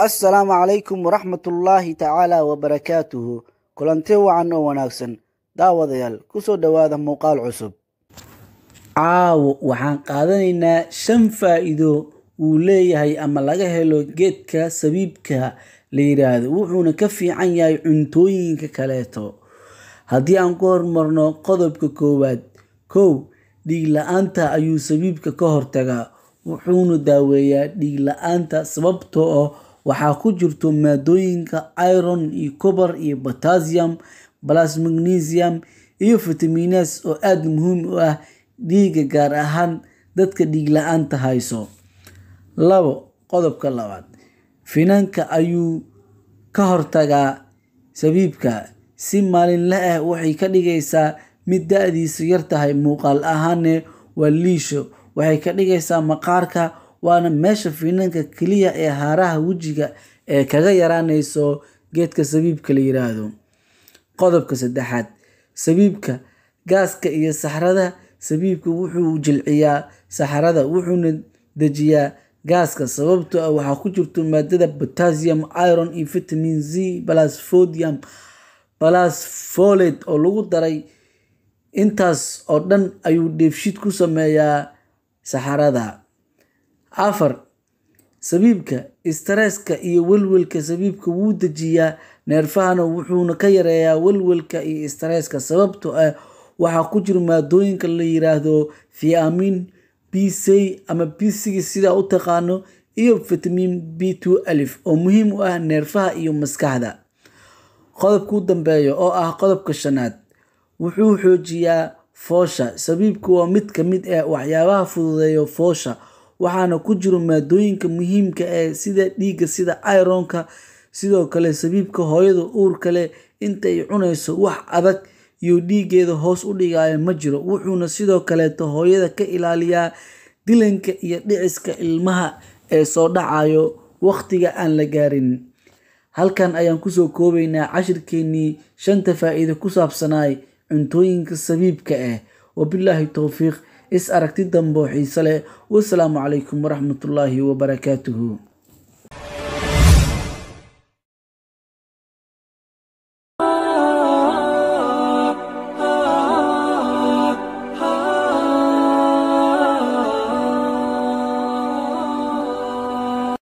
assalaamu calaykum waraxmatullaahi tacaala wabarakaatuhu kulanti wacan oo wanaagsan daawadayaal ku soo dhowaada muuqaal cusub caawo waxaan qaadanaynaa shan faa'iido wuu leeyahay ama laga helo geedka sabiibka la yidhaahdo wuxuuna ka fiican yahay cuntooyinka kaleeto haddii aan ku hormarno qodobka koowaad kow dhiig la-aanta ayuu sabiibka ka hortagaa wuxuuna daaweeyaa dhiig la-aanta sababtoo ah waxaa ku jirto maadooyinka iron iyo cobar iyo potassium plus magnesium iyo vitaminas oo aada muhiim u ah dhiiga gaar ahaan dadka dhiig la-aanta hayso labo qodobka labaad finanka ayuu ka hortagaa sabiibka si maalinle ah waxay ka dhigaysaa mid da-diisu yartahay muuqaal ahaanne waa liisho waxay ka dhigaysaa maqaarka waana meesha finanka keliya ee haaraha wejiga ee kaga yaraanayso geedka sabiibka la yiraahdo qodobka saddexaad sabiibka gaaska iyo saxrada sabiibka wuxuu jilciyaa saxrada wuxuuna dejiyaa gaaska sababtoo ah waxaa ku jirto maadada botasium iron iyo vitamin z plus fodium oo lagu daray intaas oo dhan ayuu dheefshiid ku sameeyaa saxarada afar sabiibka istresska iyo welwelka sabiibka wuu dejiyaa neerfahana wuxuuna ka yareeyaa welwelka iyo istresska sababto ah waxaa ku jira maadooyinka la yiraahdo fiamin b c ama b c sidaa u taqaano iyo fitamiin b two alif oo muhiim u ah neerfaha iyo maskaxda qodobka u dambeeyo oo ah qodobka shanaad wuxuu xoojiyaa foosha sabiibku waa mid ka mid ah waxyaabaha fududeeyo foosha waxaana ku jiro maadooyinka muhiimka ah sida dhiigga sida ironka sidoo kale sabiibka hooyada uurka leh inta cunayso wax adag iyo dhiiggeeda hoos u dhigaayo ma jiro wuxuuna sidoo kaleeto hooyada ka ilaaliyaa dilanka iyo dhiciska ilmaha ee soo dhacayo waqtiga aan la gaarin halkan ayaan kusoo koobaynaa cashirkeenii shanta faa-iido ku saabsanaay cuntooyinka sabiibka ah wabilaahi towfiiq is aragti dambo xiise leh wasalaamu calaykum waraxmatullaahi wabarakaatuhu